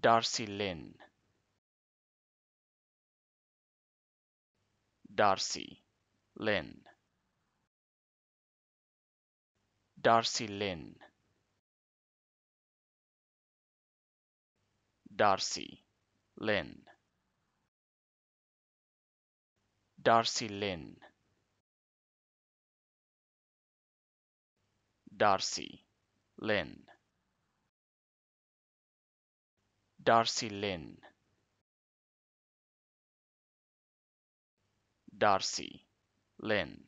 Darcy Lynn Darcy Lynn Darcy Lynn Darcy Lynn Darcy Lynn Darcy Lynn Darcy Lynn Darcy Lynn